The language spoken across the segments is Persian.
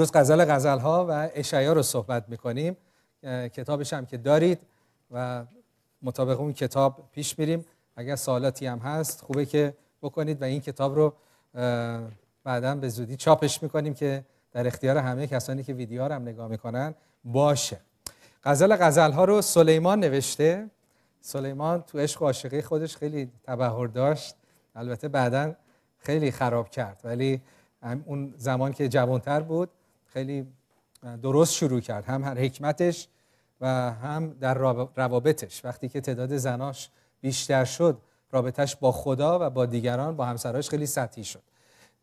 امروز غزل غزل ها و اشعیا رو صحبت میکنیم کتابش هم که دارید و مطابق اون کتاب پیش میریم اگر سوالاتی هم هست خوبه که بکنید و این کتاب رو بعدا به زودی چاپش میکنیم که در اختیار همه کسانی که ویدیو رو هم نگاه میکنن باشه غزل غزل ها رو سلیمان نوشته سلیمان تو عشق و عاشقی خودش خیلی تبهر داشت البته بعدا خیلی خراب کرد ولی اون زمان که جوانتر بود خیلی درست شروع کرد هم هر حکمتش و هم در روابطش وقتی که تعداد زناش بیشتر شد رابطش با خدا و با دیگران با همسراش خیلی سطحی شد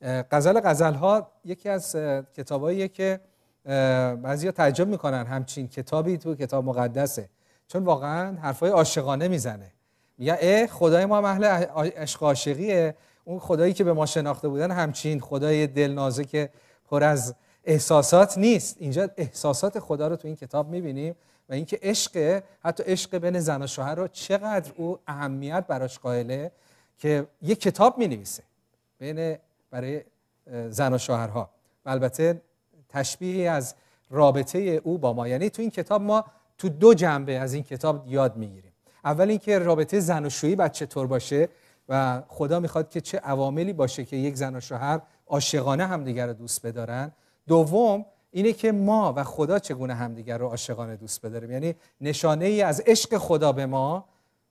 غزل غزل ها یکی از کتاباییه که بعضیا تعجب میکنن همچین کتابی تو کتاب مقدسه چون واقعا حرفای عاشقانه میزنه میگه اه خدای ما محل عشق عاشقیه اون خدایی که به ما شناخته بودن همچین خدای دلنازه که پر از احساسات نیست اینجا احساسات خدا رو تو این کتاب میبینیم و اینکه عشق حتی عشق بین زن و شوهر رو چقدر او اهمیت براش قائله که یه کتاب می نویسه بین برای زن و شوهرها و البته تشبیهی از رابطه او با ما یعنی تو این کتاب ما تو دو جنبه از این کتاب یاد میگیریم اول اینکه رابطه زن و شوهی باید چطور باشه و خدا میخواد که چه عواملی باشه که یک زن و شوهر عاشقانه همدیگر رو دوست بدارن دوم اینه که ما و خدا چگونه همدیگر رو عاشقانه دوست بداریم یعنی نشانه ای از عشق خدا به ما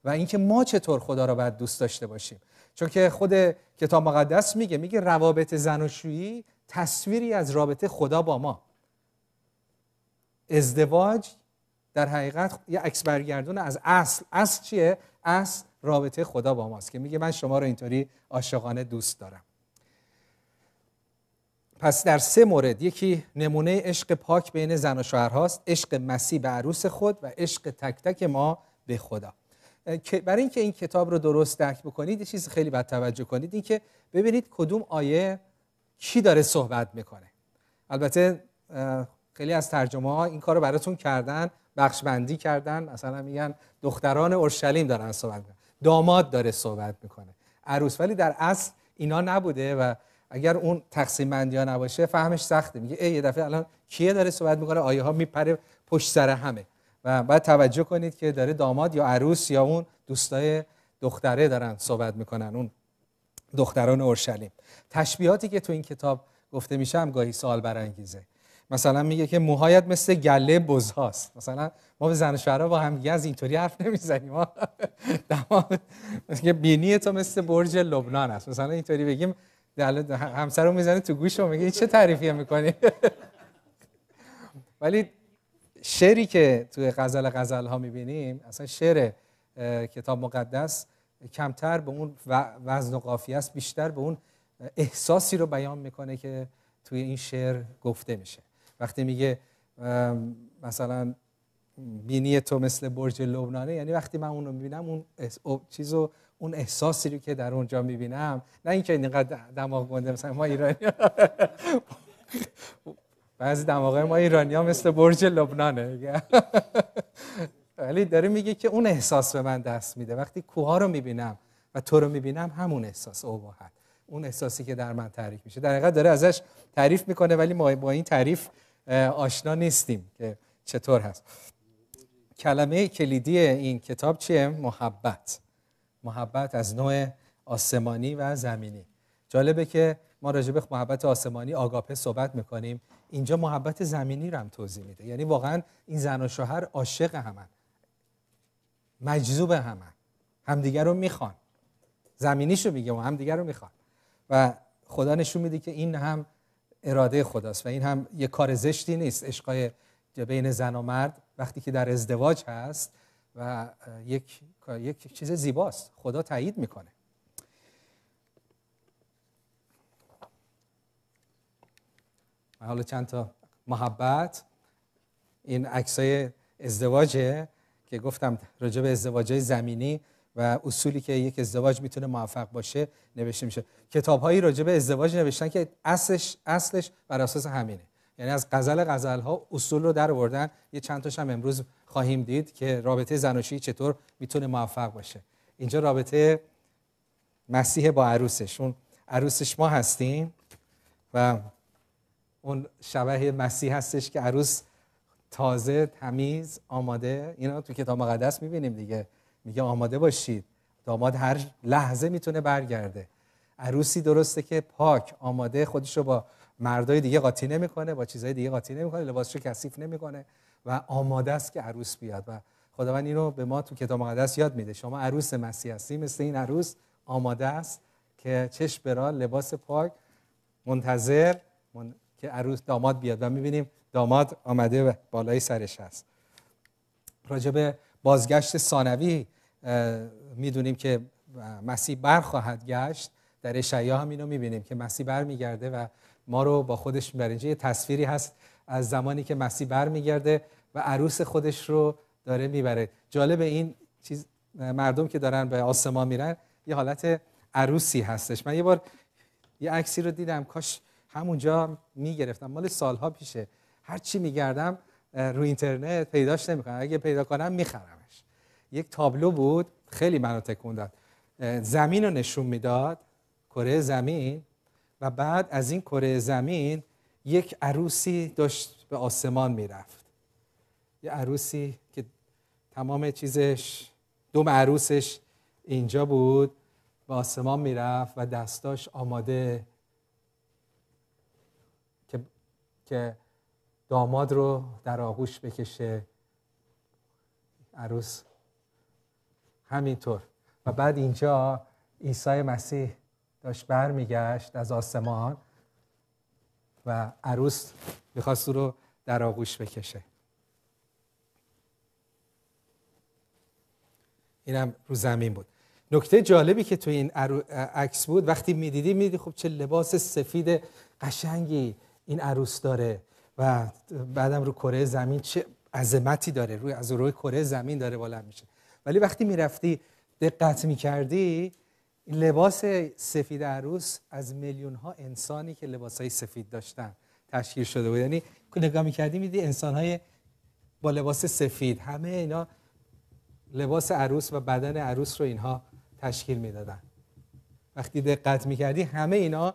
و اینکه ما چطور خدا را باید دوست داشته باشیم چون که خود کتاب مقدس میگه میگه روابط زن شویی تصویری از رابطه خدا با ما ازدواج در حقیقت یه عکس برگردون از اصل اصل چیه اصل رابطه خدا با ماست که میگه من شما رو اینطوری عاشقانه دوست دارم پس در سه مورد یکی نمونه عشق پاک بین زن و شوهر هاست عشق مسی به عروس خود و عشق تک تک ما به خدا برای اینکه این کتاب رو درست درک بکنید یه چیز خیلی بد توجه کنید اینکه ببینید کدوم آیه کی داره صحبت میکنه البته خیلی از ترجمه ها این کارو براتون کردن بخش بندی کردن مثلا میگن دختران اورشلیم دارن صحبت میکنن داماد داره صحبت میکنه عروس ولی در اصل اینا نبوده و اگر اون تقسیم بندی ها نباشه فهمش سخته میگه ای یه دفعه الان کیه داره صحبت میکنه آیه ها میپره پشت سر همه و بعد توجه کنید که داره داماد یا عروس یا اون دوستای دختره دارن صحبت میکنن اون دختران اورشلیم تشبیهاتی که تو این کتاب گفته میشه هم گاهی سوال برانگیزه مثلا میگه که موهایت مثل گله هاست مثلا ما به زن و با هم از اینطوری حرف نمیزنیم ما دماغ بینی تو مثل برج لبنان است مثلا اینطوری بگیم همسر رو میزنه تو گوش رو میگه چه تعریفیه میکنی ولی شعری که توی غزل غزل ها میبینیم اصلا شعر کتاب مقدس کمتر به اون وزن و قافیه است بیشتر به اون احساسی رو بیان میکنه که توی این شعر گفته میشه وقتی میگه مثلا بینی تو مثل برج لبنانه یعنی وقتی من اون رو میبینم اون چیز اون احساسی رو که در اونجا میبینم نه اینکه اینقدر دماغ گنده مثلا ما ایرانی بعضی دماغای ما ایرانی ها مثل برج لبنانه ولی داره میگه که اون احساس به من دست میده وقتی کوها رو میبینم و تو رو میبینم همون احساس اوباحت اون احساسی که در من تعریف میشه در حقیقت داره ازش تعریف میکنه ولی ما با این تعریف آشنا نیستیم که چطور هست کلمه کلیدی این کتاب چیه؟ محبت محبت از نوع آسمانی و زمینی جالبه که ما راجع به محبت آسمانی آگاپه صحبت میکنیم اینجا محبت زمینی رو هم توضیح میده یعنی واقعا این زن و شوهر عاشق همن مجذوب همن همدیگر رو میخوان زمینیشو میگه و همدیگر رو میخوان و خدا نشون میده که این هم اراده خداست و این هم یه کار زشتی نیست عشقای بین زن و مرد وقتی که در ازدواج هست و یک یک چیز زیباست خدا تایید میکنه حالا چند تا محبت این عکسای ازدواجه که گفتم راجع به ازدواج زمینی و اصولی که یک ازدواج میتونه موفق باشه نوشته میشه کتابهایی راجع به ازدواج نوشتن که اصلش اصلش بر اساس همینه یعنی از غزل غزل ها اصول رو در آوردن یه چند تاش هم امروز خواهیم دید که رابطه زناشویی چطور میتونه موفق باشه اینجا رابطه مسیح با عروسش اون عروسش ما هستیم و اون شبه مسیح هستش که عروس تازه تمیز آماده اینا تو کتاب مقدس میبینیم دیگه میگه آماده باشید داماد هر لحظه میتونه برگرده عروسی درسته که پاک آماده خودش رو با مردای دیگه قاطی نمیکنه با چیزای دیگه قاطی نمیکنه لباسش کثیف نمیکنه و آماده است که عروس بیاد و خداوند اینو به ما تو کتاب مقدس یاد میده شما عروس مسیح هستی مثل این عروس آماده است که چشم برا لباس پاک منتظر من... که عروس داماد بیاد و میبینیم داماد آمده و بالای سرش هست راجب بازگشت ثانوی میدونیم که مسیح بر خواهد گشت در اشعیا هم اینو میبینیم که مسیح برمیگرده و ما رو با خودش میبره اینجا یه تصویری هست از زمانی که مسیح میگرده و عروس خودش رو داره میبره جالب این چیز مردم که دارن به آسمان میرن یه حالت عروسی هستش من یه بار یه عکسی رو دیدم کاش همونجا میگرفتم مال سالها پیشه هر چی میگردم رو اینترنت پیداش نمیکنم اگه پیدا کنم میخرمش یک تابلو بود خیلی منو تکون داد زمین رو نشون میداد کره زمین و بعد از این کره زمین یک عروسی داشت به آسمان میرفت یه عروسی که تمام چیزش دوم عروسش اینجا بود به آسمان میرفت و دستاش آماده که, داماد رو در آغوش بکشه عروس همینطور و بعد اینجا عیسی مسیح داشت برمیگشت از آسمان و عروس میخواست او رو در آغوش بکشه اینم رو زمین بود نکته جالبی که تو این عکس بود وقتی میدیدی میدیدی خب چه لباس سفید قشنگی این عروس داره و بعدم رو کره زمین چه عظمتی داره روی از روی کره زمین داره بالا میشه ولی وقتی میرفتی دقت میکردی لباس سفید عروس از میلیون ها انسانی که لباس های سفید داشتن تشکیل شده بود یعنی نگاه میکردی میدی انسان های با لباس سفید همه اینا لباس عروس و بدن عروس رو اینها تشکیل میدادن وقتی دقت میکردی همه اینا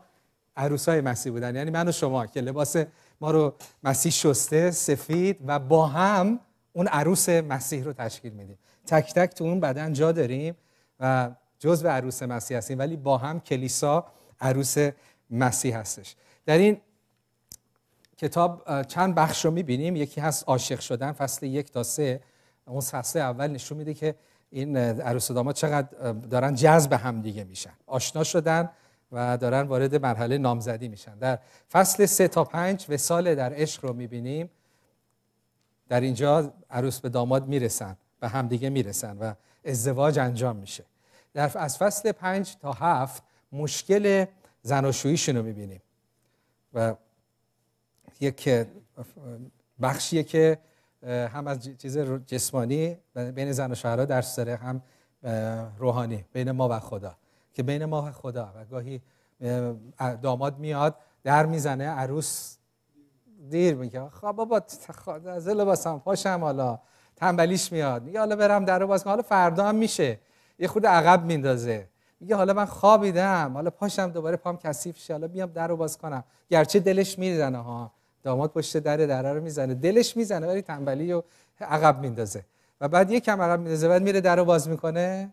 عروس های مسیح بودن یعنی من و شما که لباس ما رو مسیح شسته سفید و با هم اون عروس مسیح رو تشکیل میدیم تک تک تو اون بدن جا داریم و جزء عروس مسیح هستیم ولی با هم کلیسا عروس مسیح هستش در این کتاب چند بخش رو میبینیم یکی هست عاشق شدن فصل یک تا سه اون فصل اول نشون میده که این عروس و داماد چقدر دارن جذب هم دیگه میشن آشنا شدن و دارن وارد مرحله نامزدی میشن در فصل سه تا پنج و سال در عشق رو میبینیم در اینجا عروس به داماد میرسن به همدیگه میرسن و ازدواج انجام میشه در از فصل پنج تا هفت مشکل زناشوییشون رو میبینیم و یک بخشیه که هم از چیز جسمانی بین زن و شوهرها درس داره هم روحانی بین ما و خدا که بین ما و خدا و گاهی داماد میاد در میزنه عروس دیر میگه خب بابا از لباسم پاشم حالا تنبلیش میاد میگه حالا برم در رو باز کنم حالا فردا هم میشه یه خود عقب میندازه میگه حالا من خوابیدم حالا پاشم دوباره پام کثیف شه حالا بیام در رو باز کنم گرچه دلش میزنه ها داماد پشت در در رو میزنه دلش میزنه ولی تنبلی و عقب میندازه و بعد یه کم عقب میندازه بعد میره در رو باز میکنه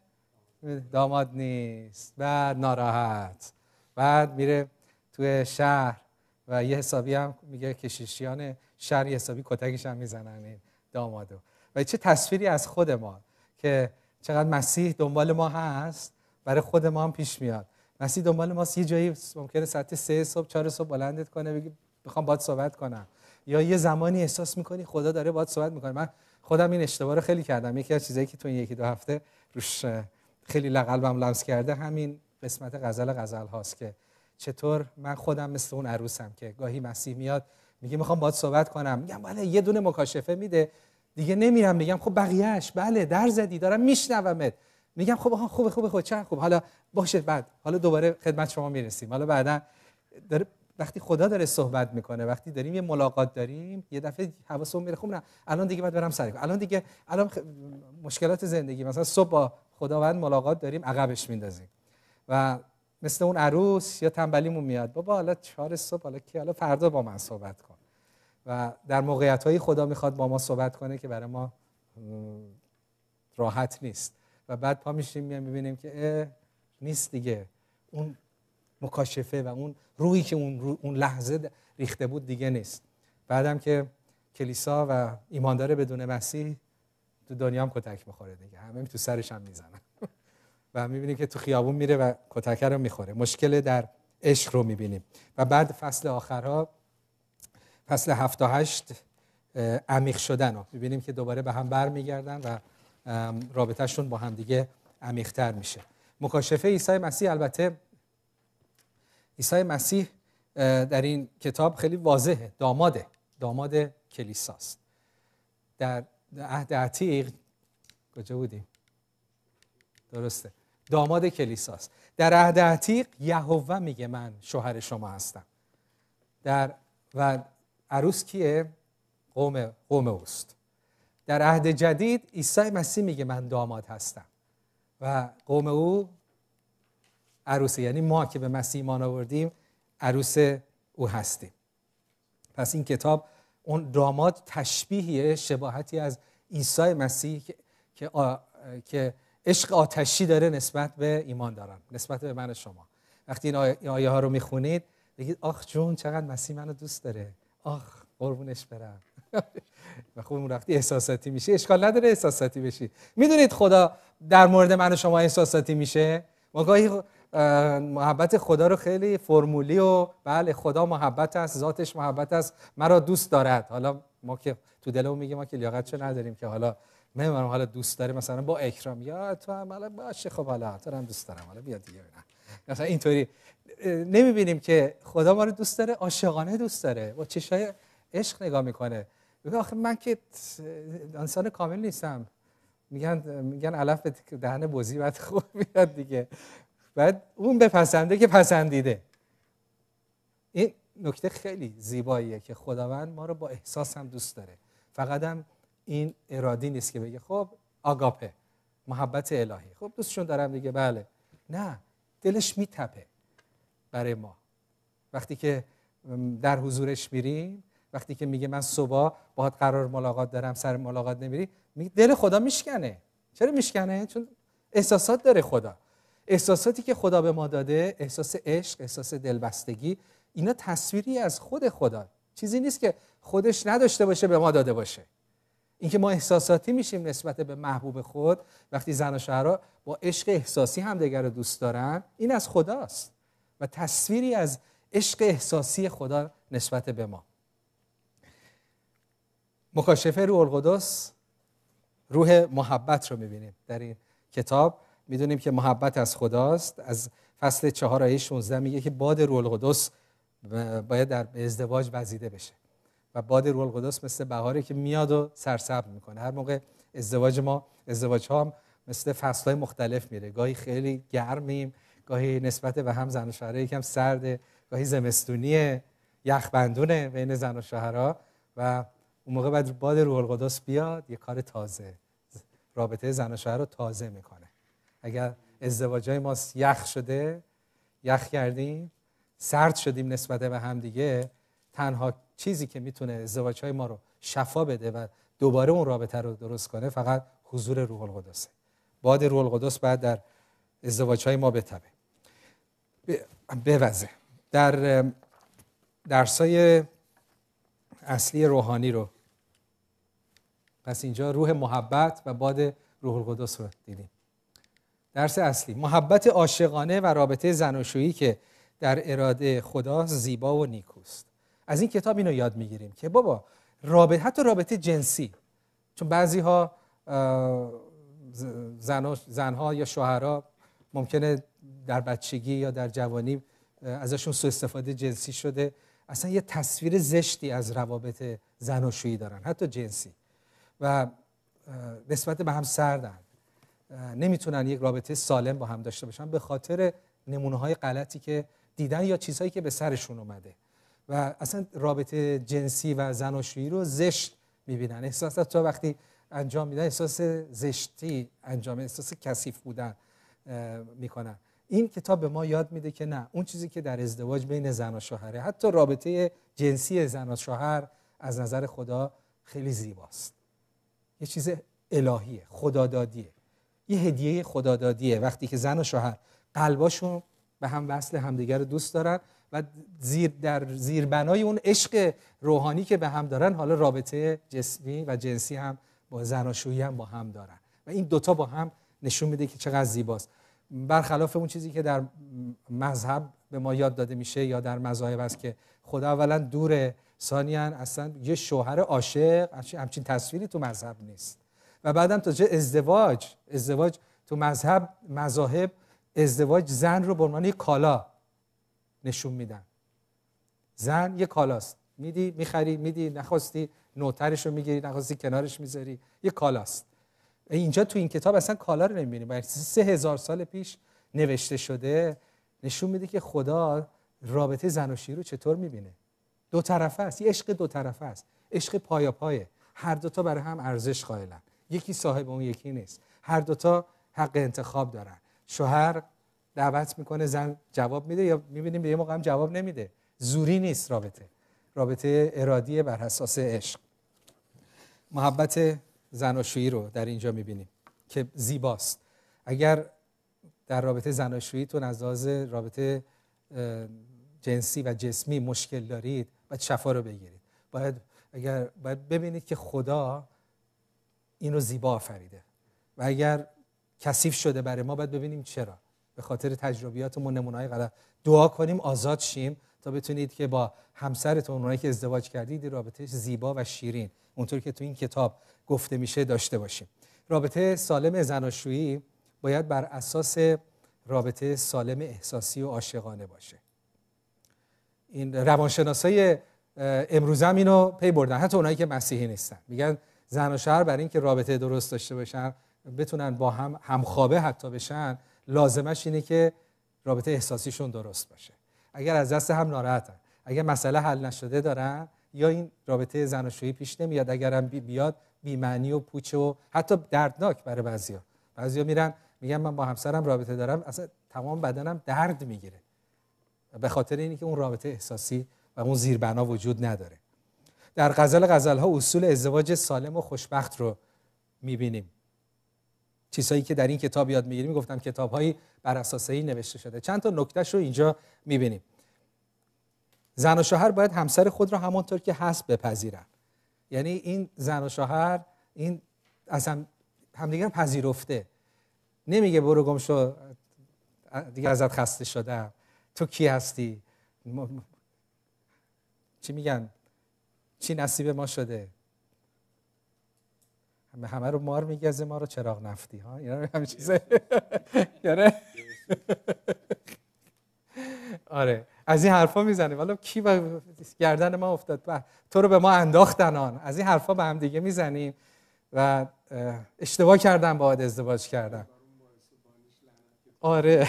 داماد نیست بعد ناراحت بعد میره توی شهر و یه حسابی هم میگه کشیشیان شهر یه حسابی کتکش هم میزنن این دامادو و چه تصویری از خود ما که چقدر مسیح دنبال ما هست برای خود ما هم پیش میاد مسیح دنبال ماست یه جایی ممکنه ساعت سه صبح چهار صبح بلندت کنه بگی میخوام باد صحبت کنم یا یه زمانی احساس میکنی خدا داره باد صحبت میکنه من خودم این اشتباه رو خیلی کردم یکی از چیزایی که تو این یکی دو هفته روش خیلی لقلبم لمس کرده همین قسمت غزل غزل هاست که چطور من خودم مثل اون عروسم که گاهی مسیح میاد میگه میخوام باد صحبت کنم میگم بله یه دونه مکاشفه میده دیگه نمیرم میگم خب بقیهش بله در زدی دارم میشنومت میگم خب خوب خوب خوبه چه خوب حالا باشه بعد حالا دوباره خدمت شما میرسیم حالا بعدا داره وقتی خدا داره صحبت میکنه وقتی داریم یه ملاقات داریم یه دفعه حواسم میره خب نه الان دیگه باید برم سر الان دیگه الان مشکلات زندگی مثلا صبح با خداوند ملاقات داریم عقبش میندازیم و مثل اون عروس یا تنبلیمون میاد بابا حالا چهار صبح حالا کی حالا فردا با من صحبت کن و در موقعیت های خدا میخواد با ما صحبت کنه که برای ما راحت نیست و بعد پا میشیم میام میبینیم که نیست دیگه اون مکاشفه و اون رویی که اون, اون لحظه ریخته بود دیگه نیست بعدم که کلیسا و ایماندار بدون مسیح تو دنیا هم کتک میخوره دیگه همه تو سرش هم میزنن و میبینیم که تو خیابون میره و کتک رو میخوره مشکل در عشق رو میبینیم و بعد فصل آخرها فصل 8 عمیق شدن رو میبینیم که دوباره به هم بر میگردن و رابطهشون با هم دیگه عمیقتر میشه مکاشفه عیسی مسیح البته عیسی مسیح در این کتاب خیلی واضحه داماده داماد کلیساست در عهد عتیق کجا بودیم درسته داماد کلیساست در عهد عتیق یهوه میگه من شوهر شما هستم در و عروس کیه؟ قوم, قوم اوست در عهد جدید عیسی مسیح میگه من داماد هستم و قوم او عروسه یعنی ما که به مسیح ایمان آوردیم عروس او هستیم پس این کتاب اون داماد تشبیهیه شباهتی از عیسی مسیح که که عشق آتشی داره نسبت به ایمان دارم نسبت به من شما وقتی این آیه ها رو میخونید بگید آخ جون چقدر مسیح منو دوست داره آخ قربونش برم و خوب وقتی احساساتی میشه اشکال نداره احساساتی بشید میدونید خدا در مورد من و شما احساساتی میشه ما گاهی محبت خدا رو خیلی فرمولی و بله خدا محبت است ذاتش محبت است مرا دوست دارد حالا ما که تو دلو میگه ما که چه نداریم که حالا من حالا دوست داره مثلا با اکرام یا تو هم حالا باشه خب حالا تو هم دوست دارم حالا بیا دیگه نه مثلا اینطوری بینیم که خدا ما رو دوست داره عاشقانه دوست داره با چشای عشق نگاه میکنه میگه آخه من که انسان کامل نیستم میگن میگن علف دهن بوزی بعد خوب میاد دیگه بعد اون بپسنده که پسندیده این نکته خیلی زیباییه که خداوند ما رو با احساس هم دوست داره فقط هم این ارادی نیست که بگه خب آگاپه محبت الهی خب دوستشون دارم دیگه بله نه دلش میتپه برای ما وقتی که در حضورش میریم وقتی که میگه من صبح باهات قرار ملاقات دارم سر ملاقات نمیری میگه دل خدا میشکنه چرا میشکنه چون احساسات داره خدا احساساتی که خدا به ما داده احساس عشق احساس دلبستگی اینا تصویری از خود خدا چیزی نیست که خودش نداشته باشه به ما داده باشه اینکه ما احساساتی میشیم نسبت به محبوب خود وقتی زن و شوهرها با عشق احساسی همدیگر رو دوست دارن این از خداست و تصویری از عشق احساسی خدا نسبت به ما مکاشفه روح القدس روح محبت رو میبینیم در این کتاب میدونیم که محبت از خداست از فصل چهار آیه 16 میگه که باد روح القدس باید در ازدواج وزیده بشه و باد روح القدس مثل بهاری که میاد و سرسبز میکنه هر موقع ازدواج ما ازدواج ها هم مثل فصلهای مختلف میره گاهی خیلی گرمیم گاهی نسبت به هم زن و شوهر یکم سرده گاهی زمستونی یخبندونه بین زن و شوهرها و اون موقع بعد باد روح القدس بیاد یه کار تازه رابطه زن و شوهر رو تازه میکنه اگر ازدواجای ما یخ شده یخ کردیم سرد شدیم نسبت به هم دیگه تنها چیزی که میتونه ازدواج های ما رو شفا بده و دوباره اون رابطه رو درست کنه فقط حضور روح القدسه باد روح القدس بعد در ازدواج های ما بتبه بوزه در درسای اصلی روحانی رو پس اینجا روح محبت و باد روح القدس رو دیدیم درس اصلی محبت عاشقانه و رابطه زنوشویی که در اراده خدا زیبا و نیکوست از این کتاب اینو یاد میگیریم که بابا رابطه حتی رابطه جنسی چون بعضی ها زنها یا شوهرها ممکنه در بچگی یا در جوانی ازشون سوء استفاده جنسی شده اصلا یه تصویر زشتی از روابط زناشویی دارن حتی جنسی و نسبت به هم سردن نمیتونن یک رابطه سالم با هم داشته باشن به خاطر نمونه های غلطی که دیدن یا چیزهایی که به سرشون اومده و اصلا رابطه جنسی و زناشویی رو زشت میبینن احساس تا وقتی انجام میدن احساس زشتی انجام احساس کثیف بودن میکنن این کتاب به ما یاد میده که نه اون چیزی که در ازدواج بین زن و شوهره حتی رابطه جنسی زن و شوهر از نظر خدا خیلی زیباست یه چیز الهیه خدادادیه یه هدیه خدادادیه وقتی که زن و شوهر قلباشون به هم وصل همدیگر رو دوست دارن و زیر در زیر بنای اون عشق روحانی که به هم دارن حالا رابطه جسمی و جنسی هم با زناشویی هم با هم دارن و این دوتا با هم نشون میده که چقدر زیباست برخلاف اون چیزی که در مذهب به ما یاد داده میشه یا در مذاهب است که خدا اولا دوره ثانیا اصلا یه شوهر عاشق همچین تصویری تو مذهب نیست و بعدم تا ازدواج ازدواج تو مذهب مذاهب ازدواج زن رو به عنوان یه کالا نشون میدن زن یه کالاست میدی میخری میدی نخواستی نوترش رو میگیری نخواستی کنارش میذاری یه کالاست اینجا تو این کتاب اصلا کالا رو نمیبینیم سه هزار سال پیش نوشته شده نشون میده که خدا رابطه زن و شیر رو چطور میبینه دو طرفه است یه عشق دو طرفه است عشق پایا پایه هر دوتا برای هم ارزش قائلن یکی صاحب اون یکی نیست هر دوتا حق انتخاب دارن شوهر دعوت میکنه زن جواب میده یا میبینیم به یه موقع هم جواب نمیده زوری نیست رابطه رابطه ارادیه بر اساس عشق محبت زناشویی رو در اینجا میبینیم که زیباست اگر در رابطه زناشویی تو از رابطه جنسی و جسمی مشکل دارید باید شفا رو بگیرید باید اگر باید ببینید که خدا این رو زیبا آفریده و اگر کثیف شده برای ما باید ببینیم چرا به خاطر تجربیاتمون نمونه‌های غلط دعا کنیم آزاد شیم تا بتونید که با همسرتون اونایی که ازدواج کردید رابطه زیبا و شیرین اونطور که تو این کتاب گفته میشه داشته باشیم رابطه سالم زناشویی باید بر اساس رابطه سالم احساسی و عاشقانه باشه این روانشناسای امروز هم اینو پی بردن حتی اونایی که مسیحی نیستن میگن زن و شوهر برای اینکه رابطه درست داشته باشن بتونن با هم همخوابه حتی بشن لازمش اینه که رابطه احساسیشون درست باشه اگر از دست هم ناراحتن اگر مسئله حل نشده دارن یا این رابطه زناشویی پیش نمیاد اگرم بیاد بیمعنی و پوچ و حتی دردناک برای بعضیا بعضیا میرن میگن من با همسرم رابطه دارم اصلا تمام بدنم درد میگیره به خاطر اینی که اون رابطه احساسی و اون زیربنا وجود نداره در غزل غزل ها اصول ازدواج سالم و خوشبخت رو میبینیم چیزهایی که در این کتاب یاد میگیریم گفتم کتاب هایی بر اساس این نوشته شده چند تا نکتهش رو اینجا میبینیم زن و شوهر باید همسر خود را همانطور که هست بپذیرند یعنی این زن و شوهر این اصلا همدیگر پذیرفته نمیگه برو گم شو دیگه ازت خسته شدم تو کی هستی چی میگن چی نصیب ما شده همه همه رو مار میگزه ما رو چراغ نفتی ها اینا هم چیزه آره از این حرفا میزنه والا کی به گردن ما افتاد و تو رو به ما انداختن آن از این حرفا به هم دیگه میزنیم و اشتباه کردن با ازدواج کردم آره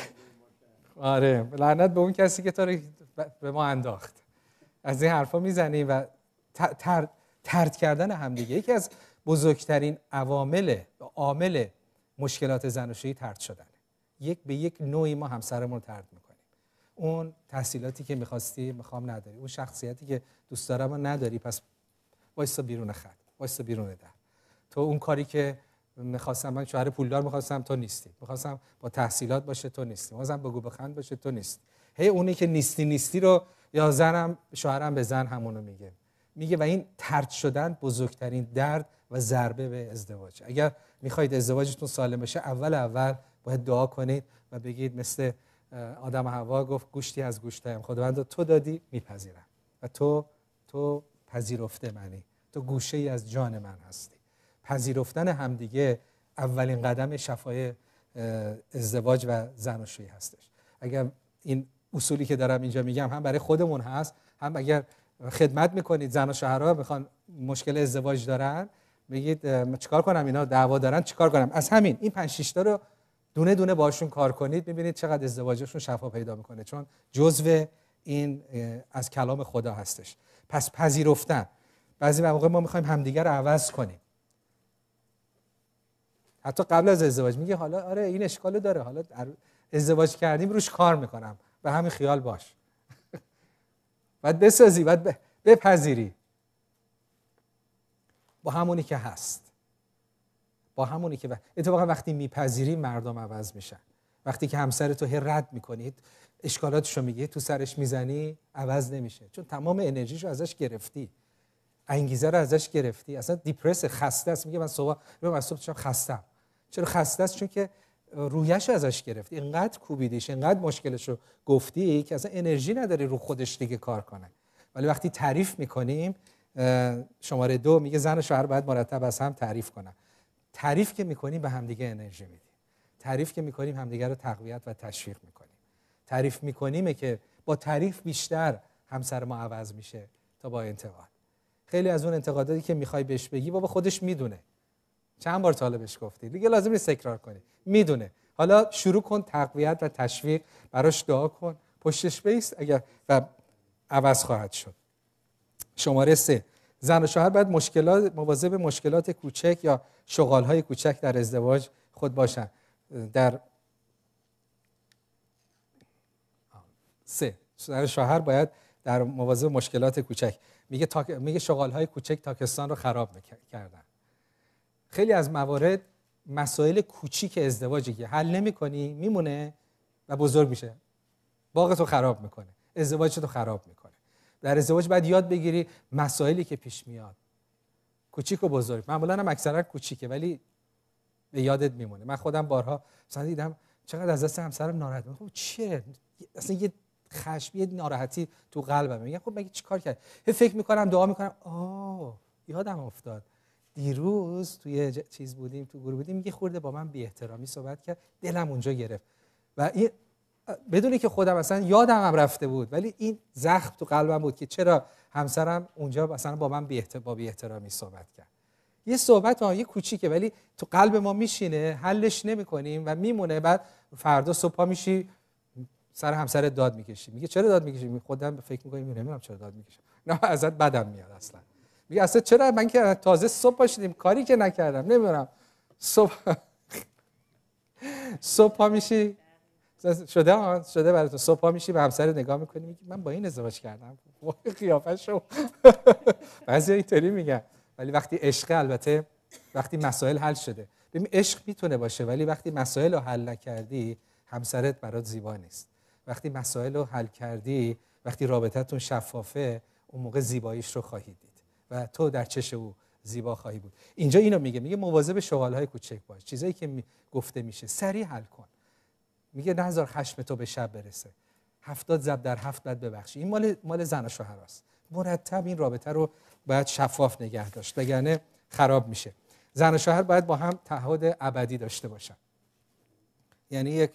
آره لعنت به اون کسی که تو رو به ما انداخت از این حرفا میزنیم و ترد, ترد کردن همدیگه یکی از بزرگترین عوامل عامل مشکلات زن ترد شدن. یک به یک نوعی ما همسرمون رو ترد اون تحصیلاتی که میخواستی میخوام نداری اون شخصیتی که دوست دارم نداری پس وایسا بیرون خط وایسا بیرون در تو اون کاری که میخواستم من شوهر پولدار میخواستم تو نیستی میخواستم با تحصیلات باشه تو نیستی بازم بگو بخند باشه تو نیست. هی اونی که نیستی نیستی رو یا زنم شوهرم به زن همونو میگه میگه و این ترد شدن بزرگترین درد و ضربه به ازدواج اگر میخواید ازدواجتون سالم بشه اول اول باید دعا کنید و بگید مثل آدم هوا گفت گوشتی از گوشتایم خداوند تو دادی میپذیرم و تو تو پذیرفته منی تو گوشه ای از جان من هستی پذیرفتن همدیگه اولین قدم شفای ازدواج و زن و شوی هستش اگر این اصولی که دارم اینجا میگم هم برای خودمون هست هم اگر خدمت میکنید زن و شوهرها میخوان مشکل ازدواج دارن میگید چکار کنم اینا دعوا دارن چیکار کنم از همین این پنج شش رو دونه دونه باشون کار کنید میبینید چقدر ازدواجشون شفا پیدا میکنه چون جزو این از کلام خدا هستش پس پذیرفتن بعضی موقع ما میخوایم همدیگر رو عوض کنیم حتی قبل از ازدواج میگه حالا آره این اشکال داره حالا ازدواج کردیم روش کار میکنم به همین خیال باش بعد بسازی بعد بپذیری با همونی که هست همونی که اتفاقا وقتی میپذیری مردم عوض میشن وقتی که همسر تو رد میکنید اشکالاتش رو میگه تو سرش میزنی عوض نمیشه چون تمام انرژیشو ازش گرفتی انگیزه رو ازش گرفتی اصلا دیپرس خسته است میگه من صبح من صبح خستم چرا خسته است چون که رویش ازش گرفتی اینقدر کوبیدیش اینقدر مشکلش رو گفتی که اصلا انرژی نداری رو خودش دیگه کار کنه ولی وقتی تعریف میکنیم شماره دو میگه زن و شوهر باید مرتب از هم تعریف کنن تعریف که میکنیم به همدیگه انرژی میدیم تعریف که میکنیم همدیگه رو تقویت و تشویق میکنیم تعریف میکنیم که با تعریف بیشتر همسر ما عوض میشه تا با انتقاد خیلی از اون انتقاداتی که میخوای بهش بگی بابا خودش میدونه چند بار طالبش گفتی دیگه لازم نیست تکرار کنی میدونه حالا شروع کن تقویت و تشویق براش دعا کن پشتش بیست اگر و عوض خواهد شد شماره سه زن و شوهر باید مشکلات مواظب مشکلات کوچک یا های کوچک در ازدواج خود باشن در سه زن شوهر باید در مواظب مشکلات کوچک میگه تا... میگه شغالهای کوچک تاکستان رو خراب کردن خیلی از موارد مسائل کوچیک ازدواجی که حل نمیکنی میمونه و بزرگ میشه باغ تو خراب میکنه ازدواج تو خراب میکنه در ازدواج باید یاد بگیری مسائلی که پیش میاد کوچیک و بزرگ معمولا هم اکثرا کوچیکه ولی به یادت میمونه من خودم بارها مثلا دیدم چقدر از دست همسرم ناراحت میگم خب چیه اصلا یه خشم یه ناراحتی تو قلبم میگم خب مگه چیکار کرد هی فکر میکنم دعا میکنم آه یادم افتاد دیروز توی چیز بودیم تو گروه بودیم یه خورده با من بی احترامی صحبت کرد دلم اونجا گرفت و این بدونی که خودم اصلا یادم هم رفته بود ولی این زخم تو قلبم بود که چرا همسرم اونجا اصلا با من بی احترامی صحبت کرد یه صحبت ها یه کوچیکه ولی تو قلب ما میشینه حلش نمیکنیم و میمونه بعد فردا صبح میشی سر همسر داد میکشی میگه چرا داد میکشی خودم فکر میکنم نمیدونم چرا داد میکشم نه ازت بدم میاد اصلا میگه اصلا چرا من که تازه صبح پاشیدیم کاری که نکردم نمیدونم صبح صبح میشی شده ها شده براتون صبح ها میشی به همسر نگاه میکنی میگی من با این ازدواج کردم شو بعضی اینطوری میگن ولی وقتی عشق البته وقتی مسائل حل شده ببین عشق میتونه باشه ولی وقتی مسائل رو حل نکردی همسرت برات زیبا نیست وقتی مسائل رو حل کردی وقتی رابطتون شفافه اون موقع زیباییش رو خواهید دید و تو در چش او زیبا خواهی بود اینجا اینو میگه میگه مواظب های کوچک باش چیزایی که می... گفته میشه سریع حل کن میگه نزار خشم تو به شب برسه هفتاد زب در هفت بد ببخشی این مال مال زن و شوهر است مرتب این رابطه رو باید شفاف نگه داشت وگرنه خراب میشه زن و شوهر باید با هم تعهد ابدی داشته باشن یعنی یک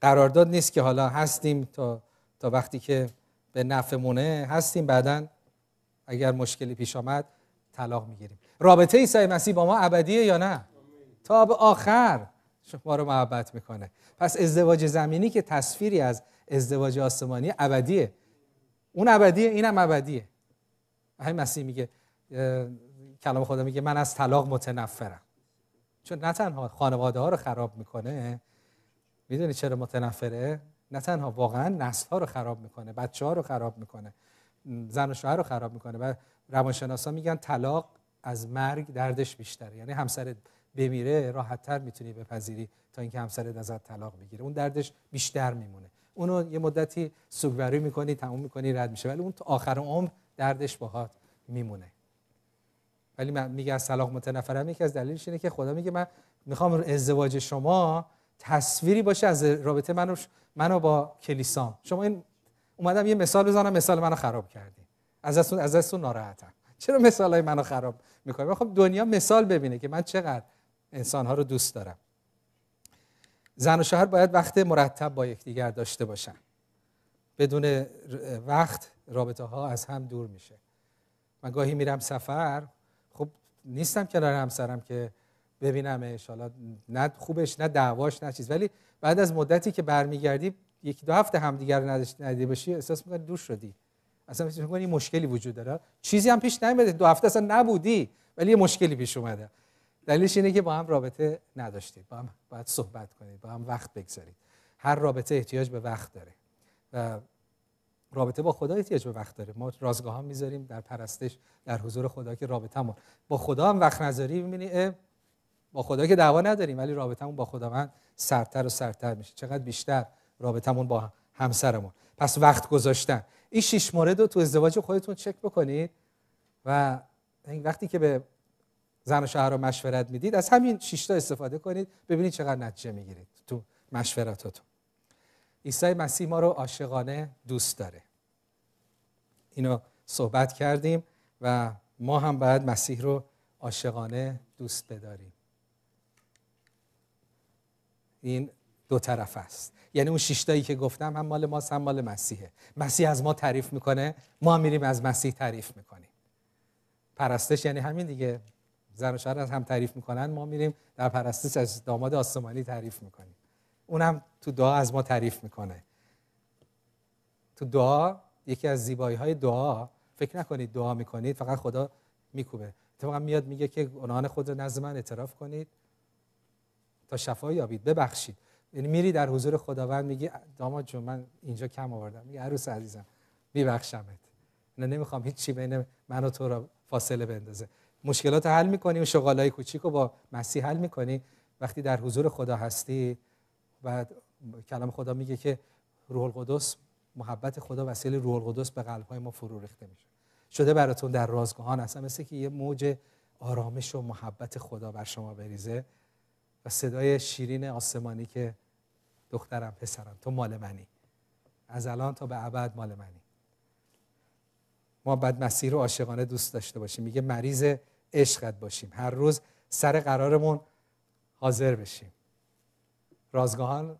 قرارداد نیست که حالا هستیم تا تا وقتی که به مونه هستیم بعدا اگر مشکلی پیش آمد طلاق میگیریم رابطه عیسی مسیح با ما ابدیه یا نه تا به آخر شما رو محبت میکنه پس ازدواج زمینی که تصویری از ازدواج آسمانی ابدیه اون ابدیه اینم ابدیه همین مسیح میگه کلام خدا میگه من از طلاق متنفرم چون نه تنها خانواده ها رو خراب میکنه میدونی چرا متنفره نه تنها واقعا نسل ها رو خراب میکنه بچه ها رو خراب میکنه زن و شوهر رو خراب میکنه و روانشناسا میگن طلاق از مرگ دردش بیشتره یعنی همسر بمیره تر میتونی بپذیری تا اینکه همسر ازت طلاق بگیره اون دردش بیشتر میمونه اونو یه مدتی سوگواری میکنی تموم میکنی رد میشه ولی اون تا آخر عمر دردش باهات میمونه ولی میگه از طلاق متنفرم یکی از دلیلش اینه که خدا میگه من میخوام ازدواج شما تصویری باشه از رابطه منو منو با کلیسام شما این اومدم یه مثال بزنم مثال منو خراب کردی از از از ناراحتم چرا مثالای منو خراب میکنی خب دنیا مثال ببینه که من چقدر انسانها رو دوست دارم زن و شوهر باید وقت مرتب با یکدیگر داشته باشن بدون وقت رابطه ها از هم دور میشه من گاهی میرم سفر خب نیستم کنار همسرم که ببینم انشالله نه خوبش نه دعواش نه چیز ولی بعد از مدتی که برمیگردی یکی دو هفته همدیگر رو ندیده باشی احساس میکنی دور شدی اصلا فکر میکنی مشکلی وجود داره چیزی هم پیش نمیاد دو هفته اصلا نبودی ولی یه مشکلی پیش اومده دلیلش اینه که با هم رابطه نداشتید با هم باید صحبت کنید با هم وقت بگذارید هر رابطه احتیاج به وقت داره و رابطه با خدا احتیاج به وقت داره ما رازگاه هم میذاریم در پرستش در حضور خدا که رابطمون با خدا هم وقت نذاری میبینی با خدا که دعوا نداریم ولی رابطمون با خداوند سرتر و سرتر میشه چقدر بیشتر رابطمون با همسرمون پس وقت گذاشتن این شش مورد رو تو ازدواج خودتون چک بکنید و وقتی که به زن و رو مشورت میدید از همین شیشتا استفاده کنید ببینید چقدر نتیجه میگیرید تو مشورتاتون عیسی مسیح ما رو عاشقانه دوست داره اینو صحبت کردیم و ما هم باید مسیح رو عاشقانه دوست بداریم این دو طرف است یعنی اون شیشتایی که گفتم هم مال ما هم مال مسیحه مسیح از ما تعریف میکنه ما میریم از مسیح تعریف میکنیم پرستش یعنی همین دیگه زن و از هم تعریف میکنن ما میریم در پرستش از داماد آسمانی تعریف میکنیم اونم تو دعا از ما تعریف میکنه تو دعا یکی از زیبایی های دعا فکر نکنید دعا میکنید فقط خدا میکوبه اتفاقا میاد میگه که گناهان خود رو نزد من اعتراف کنید تا شفا یابید ببخشید یعنی میری در حضور خداوند میگی داماد جون من اینجا کم آوردم میگه عروس عزیزم میبخشمت نه نمیخوام هیچ چی بین من و تو را فاصله بندازه مشکلات حل میکنی و شغالای کوچیک رو با مسیح حل میکنی وقتی در حضور خدا هستی و کلام خدا میگه که روح القدس محبت خدا وسیل روح القدس به های ما فرو ریخته میشه شده براتون در رازگاهان اصلا مثل که یه موج آرامش و محبت خدا بر شما بریزه و صدای شیرین آسمانی که دخترم پسرم تو مال منی از الان تا به ابد مال منی ما بعد مسیر رو عاشقانه دوست داشته باشیم میگه مریض عشقت باشیم هر روز سر قرارمون حاضر بشیم رازگاهان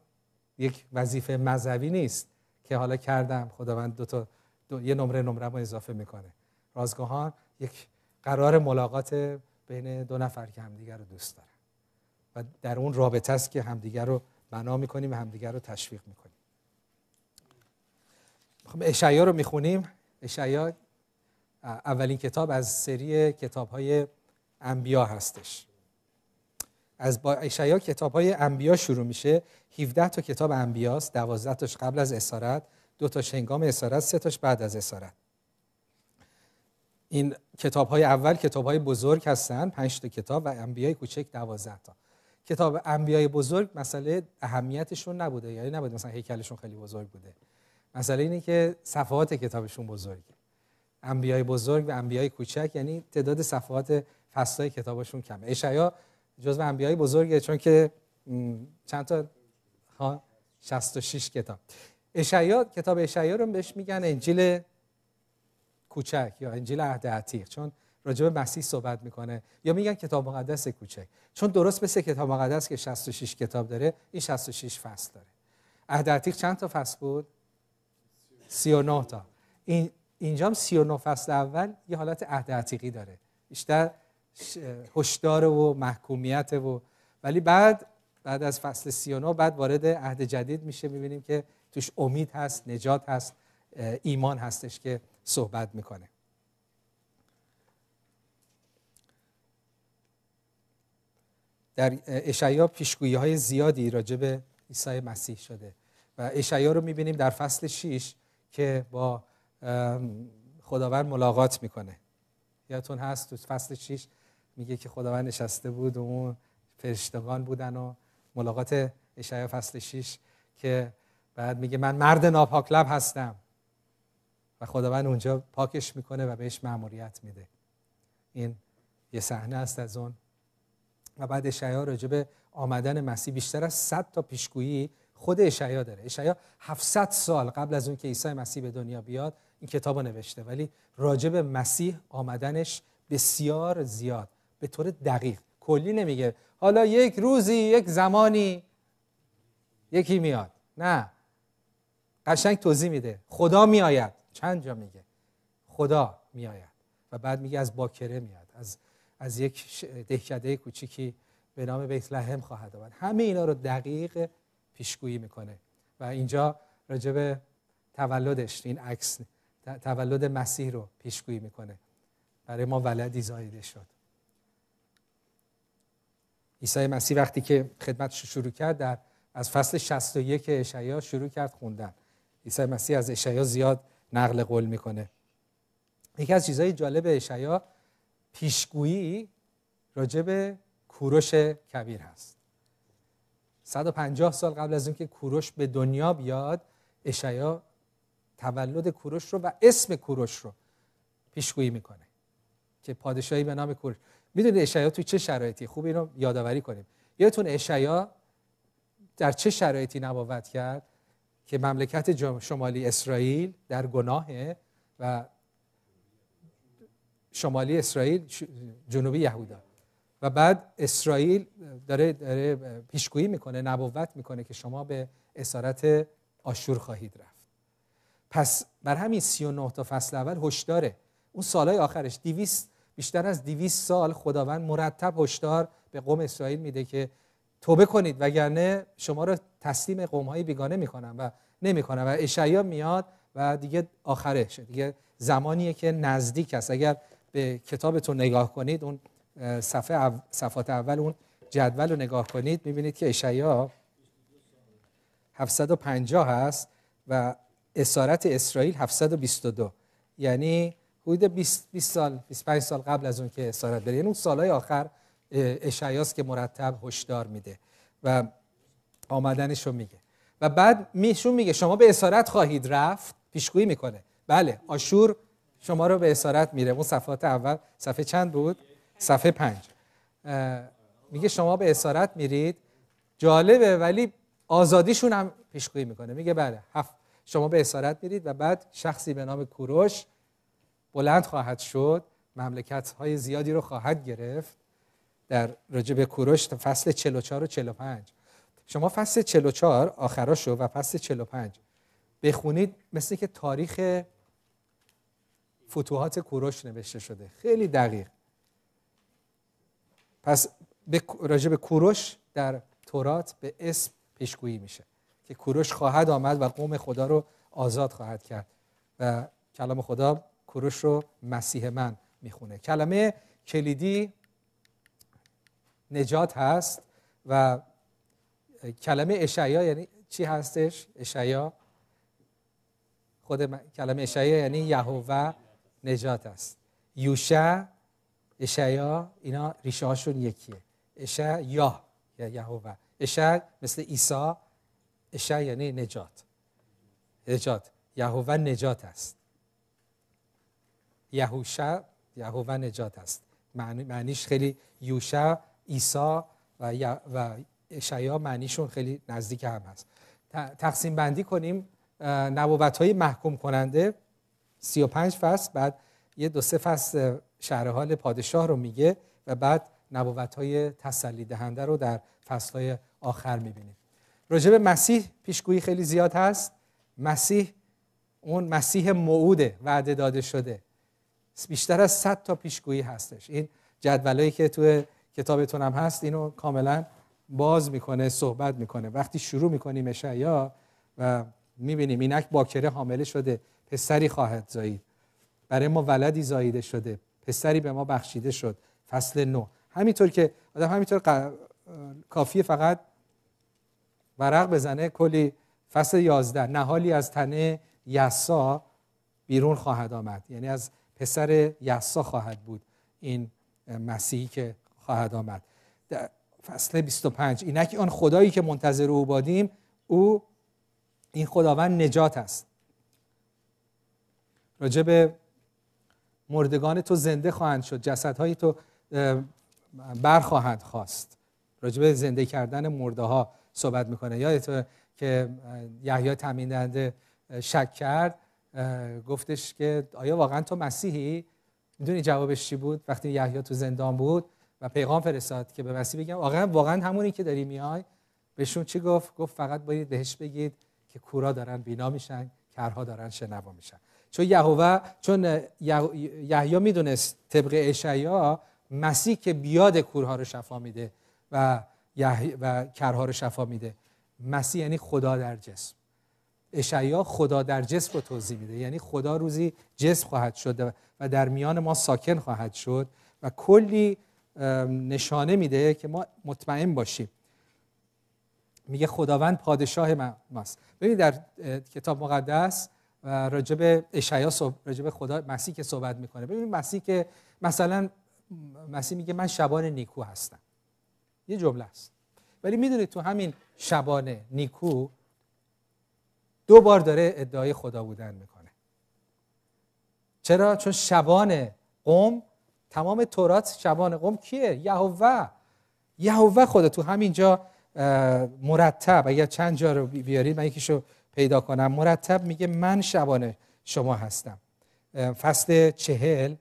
یک وظیفه مذهبی نیست که حالا کردم خداوند دو تا یه نمره نمره ما اضافه میکنه رازگاهان یک قرار ملاقات بین دو نفر که همدیگر رو دوست دارن و در اون رابطه است که همدیگر رو بنا میکنیم و همدیگر رو تشویق میکنیم خب اشعیا رو میخونیم اشعیا اولین کتاب از سری کتاب های انبیا هستش از با اشعیا کتاب های انبیا شروع میشه 17 تا کتاب انبیاست 12 تاش قبل از اسارت دو تا شنگام اسارت سه تاش بعد از اسارت این کتاب های اول کتاب های بزرگ هستن 5 تا کتاب و انبیای کوچک 12 تا کتاب انبیای بزرگ مسئله اهمیتشون نبوده یعنی نبوده مثلا هیکلشون خیلی بزرگ بوده مسئله اینه که صفحات کتابشون بزرگه انبیای بزرگ و انبیای کوچک یعنی تعداد صفحات فصلای کتابشون کمه اشعیا جزو انبیای بزرگه چون که چند تا ها 66 کتاب اشعیا کتاب اشعیا رو بهش میگن انجیل کوچک یا انجیل عهد عتیق چون راجع به مسیح صحبت میکنه یا میگن کتاب مقدس کوچک چون درست مثل کتاب مقدس که 66 کتاب داره این 66 فصل داره عهد عتیق چند تا فصل بود 39 تا این اینجا هم 39 فصل اول یه حالت عهد عتیقی داره بیشتر هشدار و محکومیت و ولی بعد بعد از فصل 39 بعد وارد عهد جدید میشه میبینیم که توش امید هست نجات هست ایمان هستش که صحبت میکنه در اشعیا پیشگویی های زیادی راجع به عیسی مسیح شده و اشعیا رو میبینیم در فصل 6 که با خداوند ملاقات میکنه یادتون هست تو فصل 6 میگه که خداوند نشسته بود و اون فرشتگان بودن و ملاقات اشعیا فصل 6 که بعد میگه من مرد ناپاک لب هستم و خداوند اونجا پاکش میکنه و بهش مأموریت میده این یه صحنه است از اون و بعد اشعیا راجع به آمدن مسیح بیشتر از 100 تا پیشگویی خود اشعیا داره اشعیا 700 سال قبل از اون که عیسی مسیح به دنیا بیاد این کتاب رو نوشته ولی راجب مسیح آمدنش بسیار زیاد به طور دقیق کلی نمیگه حالا یک روزی یک زمانی یکی میاد نه قشنگ توضیح میده خدا میآید چند جا میگه خدا میآید و بعد میگه از باکره میاد از از یک دهکده کوچیکی به نام بیت لحم خواهد آمد همه اینا رو دقیق پیشگویی میکنه و اینجا راجب تولدش این عکس تولد مسیح رو پیشگویی میکنه برای ما ولدی زایده شد عیسی مسیح وقتی که خدمت شروع کرد در از فصل 61 اشعیا شروع کرد خوندن عیسی مسیح از اشعیا زیاد نقل قول میکنه یکی از چیزهای جالب اشعیا پیشگویی راجب کوروش کبیر هست 150 سال قبل از اینکه که کوروش به دنیا بیاد اشعیا تولد کوروش رو و اسم کوروش رو پیشگویی میکنه که پادشاهی به نام کوروش میدونید اشعیا تو چه شرایطی خوب اینو یادآوری کنیم یادتون اشعیا در چه شرایطی نبوت کرد که مملکت شمالی اسرائیل در گناه و شمالی اسرائیل جنوبی یهودا و بعد اسرائیل داره, داره پیشگویی میکنه نبوت میکنه که شما به اسارت آشور خواهید رفت پس بر همین 39 تا فصل اول هشداره اون سالهای آخرش 200 بیشتر از 200 سال خداوند مرتب هشدار به قوم اسرائیل میده که توبه کنید وگرنه شما رو تسلیم قومهای بیگانه میکنم و نمیکنم و اشعیا میاد و دیگه آخرش دیگه زمانیه که نزدیک است اگر به کتابتون نگاه کنید اون صفحه اول اون جدول رو نگاه کنید میبینید که اشعیا 750 هست و اسارت اسرائیل 722 یعنی حدود 20, 20 سال 25 سال قبل از اون که اسارت بره یعنی اون سالهای آخر اشعیاس که مرتب هشدار میده و آمدنش رو میگه و بعد میشون میگه شما به اسارت خواهید رفت پیشگویی میکنه بله آشور شما رو به اسارت میره اون صفحات اول صفحه چند بود صفحه پنج میگه شما به اسارت میرید جالبه ولی آزادیشون هم پیشگویی میکنه میگه بله هفت شما به اسارت میرید و بعد شخصی به نام کوروش بلند خواهد شد مملکت های زیادی رو خواهد گرفت در رجب کوروش فصل 44 و 45 شما فصل 44 آخراشو و فصل 45 بخونید مثل که تاریخ فتوحات کوروش نوشته شده خیلی دقیق پس راجب کوروش در تورات به اسم پیشگویی میشه که کوروش خواهد آمد و قوم خدا رو آزاد خواهد کرد و کلام خدا کوروش رو مسیح من میخونه کلمه کلیدی نجات هست و کلمه اشعیا یعنی چی هستش اشعیا خود کلمه اشعیا یعنی یهوه نجات است یوشع اشعیا اینا ریشه هاشون یکیه اشعیا یا یهوه اشع مثل عیسی اشعیا یعنی نجات نجات یهوه نجات است یهوشع یهوه نجات است معنیش خیلی یوشع عیسی و, و اشعیا معنیشون خیلی نزدیک هم هست تقسیم بندی کنیم نبوت های محکوم کننده 35 فصل بعد یه دو سه فصل شهر پادشاه رو میگه و بعد نبوت های تسلی دهنده رو در فصل های آخر میبینیم راجع به مسیح پیشگویی خیلی زیاد هست مسیح اون مسیح موعوده وعده داده شده بیشتر از 100 تا پیشگویی هستش این جدولایی که تو کتابتون هم هست اینو کاملا باز میکنه صحبت میکنه وقتی شروع میکنیم اشعیا و میبینیم اینک باکره حامله شده پسری خواهد زایید برای ما ولدی زاییده شده پسری به ما بخشیده شد فصل نو همینطور که آدم همینطور ق... کافیه فقط ورق بزنه کلی فصل 11 نهالی از تنه یسا بیرون خواهد آمد یعنی از پسر یسا خواهد بود این مسیحی که خواهد آمد فصل 25 اینک آن خدایی که منتظر او بادیم او این خداوند نجات است راجب مردگان تو زنده خواهند شد جسدهای تو برخواهد خواست راجب زنده کردن مرده ها صحبت میکنه تو که یحیی تامین شک کرد گفتش که آیا واقعا تو مسیحی میدونی جوابش چی بود وقتی یحیی تو زندان بود و پیغام فرستاد که به مسیح بگم واقعا واقعا همونی که داری میای بهشون چی گفت گفت فقط باید بهش بگید که کورا دارن بینا میشن کرها دارن شنوا میشن چون یهوه چون یحیی میدونست طبق اشعیا مسیح که بیاد کورها رو شفا میده و و کرها رو شفا میده مسیح یعنی خدا در جسم اشعیا خدا در جسم رو توضیح میده یعنی خدا روزی جسم خواهد شد و در میان ما ساکن خواهد شد و کلی نشانه میده که ما مطمئن باشیم میگه خداوند پادشاه ماست ببینید در کتاب مقدس و راجب اشعیا خدا مسیح که صحبت میکنه ببینید مسیح که مثلا مسیح میگه من شبان نیکو هستم یه جمله است ولی میدونید تو همین شبانه نیکو دو بار داره ادعای خدا بودن میکنه چرا چون شبان قوم تمام تورات شبان قوم کیه یهوه یهوه خدا تو همینجا مرتب اگر چند جا رو بیارید من یکیشو پیدا کنم مرتب میگه من شبان شما هستم فصل چهل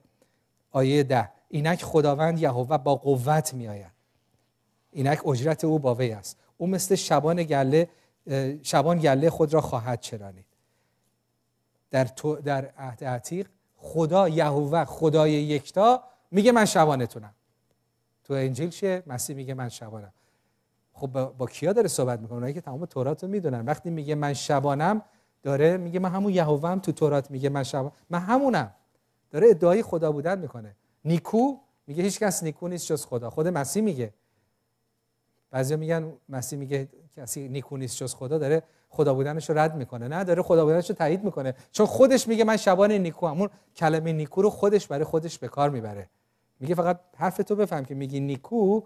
آیه ده اینک خداوند یهوه با قوت میآید اینک اجرت او با وی است او مثل شبان گله شبان گله خود را خواهد چرانید در در عهد عتیق خدا یهوه خدای یکتا میگه من شبانتونم تو انجیل چیه مسیح میگه من شبانم خب با کیا داره صحبت میکنه اونایی که تمام تورات رو میدونن وقتی میگه من شبانم داره میگه من همون یهوه هم تو تورات میگه من شبانم من همونم داره ادعای خدا بودن میکنه نیکو میگه هیچ کس نیکو نیست جز خدا خود مسیح میگه بعضیا میگن مسیح میگه کسی نیکو نیست جز خدا داره خدا بودنش رو رد میکنه نه داره خدا بودنش رو تایید میکنه چون خودش میگه من شبان نیکو هم. اون کلمه نیکو رو خودش برای خودش به کار میبره میگه فقط حرف تو بفهم که میگی نیکو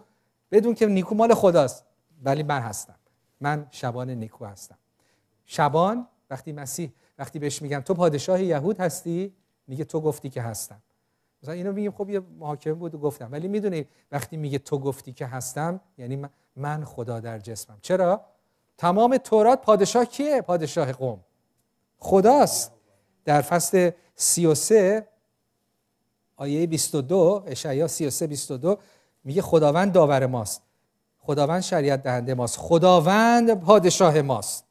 بدون که نیکو مال خداست ولی من هستم من شبان نیکو هستم شبان وقتی مسیح وقتی بهش میگم تو پادشاه یهود هستی میگه تو گفتی که هستم مثلا اینو میگیم خب یه محاکمه بود و گفتم ولی میدونی وقتی میگه تو گفتی که هستم یعنی من من خدا در جسمم چرا تمام تورات پادشاه کیه پادشاه قوم خداست در فصل 33 آیه 22 اشعیا 33 22 میگه خداوند داور ماست خداوند شریعت دهنده ماست خداوند پادشاه ماست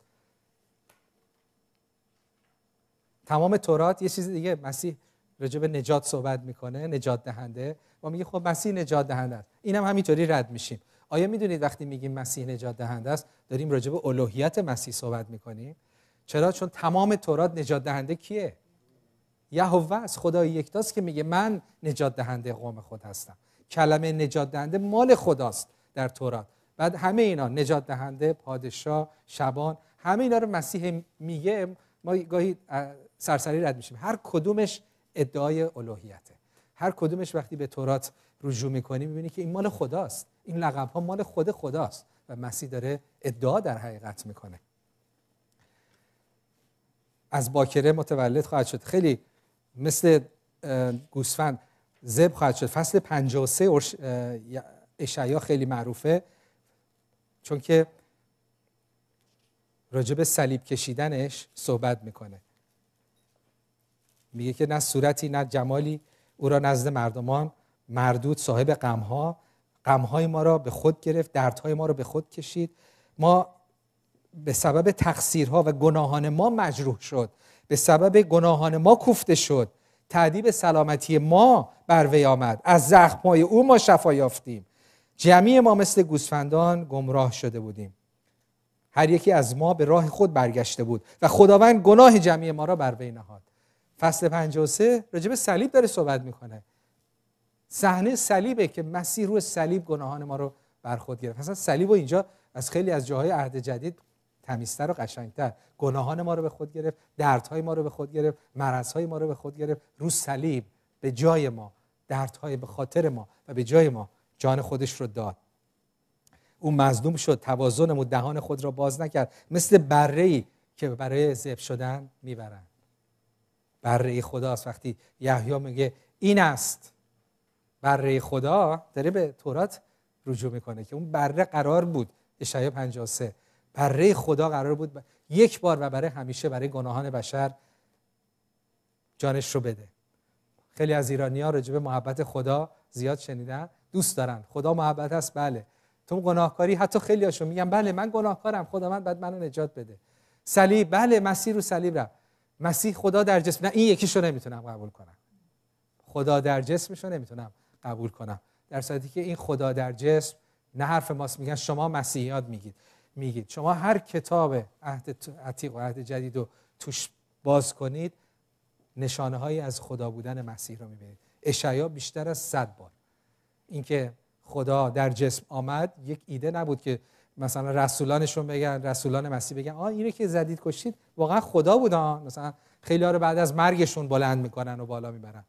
تمام تورات یه چیز دیگه مسیح رجب نجات صحبت میکنه نجات دهنده و میگه خب مسیح نجات دهنده است اینم همینطوری رد میشیم آیا میدونید وقتی میگیم مسیح نجات دهنده است داریم راجع به الوهیت مسیح صحبت میکنیم چرا چون تمام تورات نجات دهنده کیه یهوه است خدای یکتاست که میگه من نجات دهنده قوم خود هستم کلمه نجات دهنده مال خداست در تورات بعد همه اینا نجات دهنده پادشاه شبان همه اینا رو مسیح میگه ما گاهی سرسری رد میشیم هر کدومش ادعای الوهیته هر کدومش وقتی به تورات رجوع میکنی میبینی که این مال خداست این لقب ها مال خود خداست و مسیح داره ادعا در حقیقت میکنه از باکره متولد خواهد شد خیلی مثل گوسفند زب خواهد شد فصل 53 اشعیا خیلی معروفه چون که راجب صلیب کشیدنش صحبت میکنه میگه که نه صورتی نه جمالی او را نزد مردمان مردود صاحب غمها غمهای ما را به خود گرفت دردهای ما را به خود کشید ما به سبب تقصیرها و گناهان ما مجروح شد به سبب گناهان ما کوفته شد تعدیب سلامتی ما بر وی آمد از زخمهای او ما شفا یافتیم جمعی ما مثل گوسفندان گمراه شده بودیم هر یکی از ما به راه خود برگشته بود و خداوند گناه جمعی ما را بر وی نهاد فصل 53 رجب صلیب داره صحبت میکنه صحنه صلیبه که مسیح روی صلیب گناهان ما رو بر خود گرفت مثلا صلیب و اینجا از خیلی از جاهای عهد جدید تمیزتر و قشنگتر گناهان ما رو به خود گرفت دردهای ما رو به خود گرفت مرضهای ما رو به خود گرفت رو صلیب به جای ما دردهای به خاطر ما و به جای ما جان خودش رو داد او مظلوم شد توازن و دهان خود را باز نکرد مثل بره که برای ذبح شدن میبرند بره ای وقتی یحیی میگه این است بره خدا داره به تورات رجوع میکنه که اون بره قرار بود اشعیا 53 بره خدا قرار بود یک بار و برای همیشه برای گناهان بشر جانش رو بده خیلی از ایرانی ها راجبه محبت خدا زیاد شنیدن دوست دارن خدا محبت است بله تو گناهکاری حتی خیلی هاشون میگن بله من گناهکارم خدا من بعد منو نجات بده صلیب بله مسیح رو صلیب رفت مسیح خدا در جسم نه این یکیشو نمیتونم قبول کنم خدا در جسمشو نمیتونم قبول کنم در صورتی که این خدا در جسم نه حرف ماست میگن شما مسیحیات میگید میگید شما هر کتاب عهد عتیق و عهد جدید رو توش باز کنید نشانه هایی از خدا بودن مسیح رو میبینید اشعیا بیشتر از صد بار اینکه خدا در جسم آمد یک ایده نبود که مثلا رسولانشون بگن رسولان مسیح بگن آ اینو که زدید کشید واقعا خدا بودن مثلا خیلی ها رو بعد از مرگشون بلند میکنن و بالا میبرن